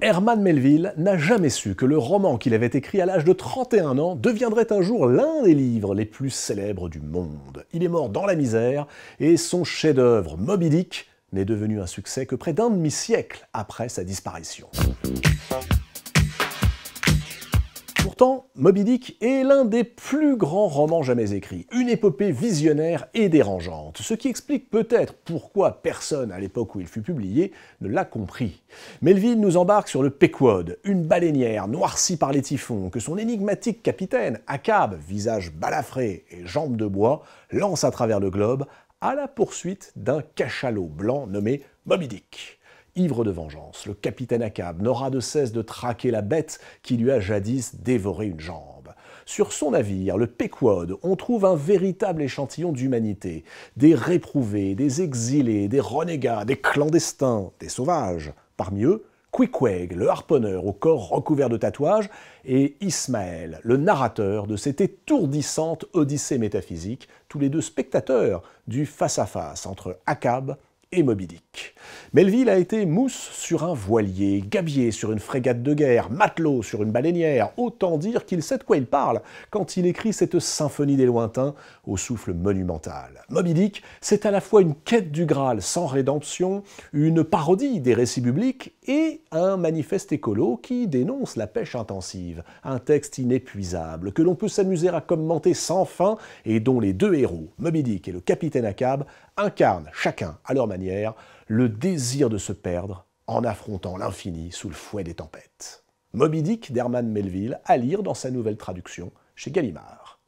Herman Melville n'a jamais su que le roman qu'il avait écrit à l'âge de 31 ans deviendrait un jour l'un des livres les plus célèbres du monde. Il est mort dans la misère et son chef-d'œuvre Moby Dick n'est devenu un succès que près d'un demi-siècle après sa disparition. Pourtant, Moby Dick est l'un des plus grands romans jamais écrits, une épopée visionnaire et dérangeante, ce qui explique peut-être pourquoi personne à l'époque où il fut publié ne l'a compris. Melville nous embarque sur le Pequod, une baleinière noircie par les typhons que son énigmatique capitaine, Akab, visage balafré et jambes de bois, lance à travers le globe à la poursuite d'un cachalot blanc nommé Moby Dick. Ivre de vengeance, le capitaine Akab n'aura de cesse de traquer la bête qui lui a jadis dévoré une jambe. Sur son navire, le Pequod, on trouve un véritable échantillon d'humanité, des réprouvés, des exilés, des renégats, des clandestins, des sauvages. Parmi eux, Quickweg, le harponneur au corps recouvert de tatouages, et Ismaël, le narrateur de cette étourdissante odyssée métaphysique, tous les deux spectateurs du face-à-face -face entre Akab et Moby Melville a été mousse sur un voilier, gabier sur une frégate de guerre, matelot sur une baleinière, autant dire qu'il sait de quoi il parle quand il écrit cette symphonie des lointains au souffle monumental. Moby Dick, c'est à la fois une quête du Graal sans rédemption, une parodie des récits bibliques et un manifeste écolo qui dénonce la pêche intensive, un texte inépuisable que l'on peut s'amuser à commenter sans fin et dont les deux héros, Moby Dick et le capitaine akab incarnent chacun à leur manière le désir de se perdre en affrontant l'infini sous le fouet des tempêtes. Moby Dick d'Herman Melville à lire dans sa nouvelle traduction chez Gallimard.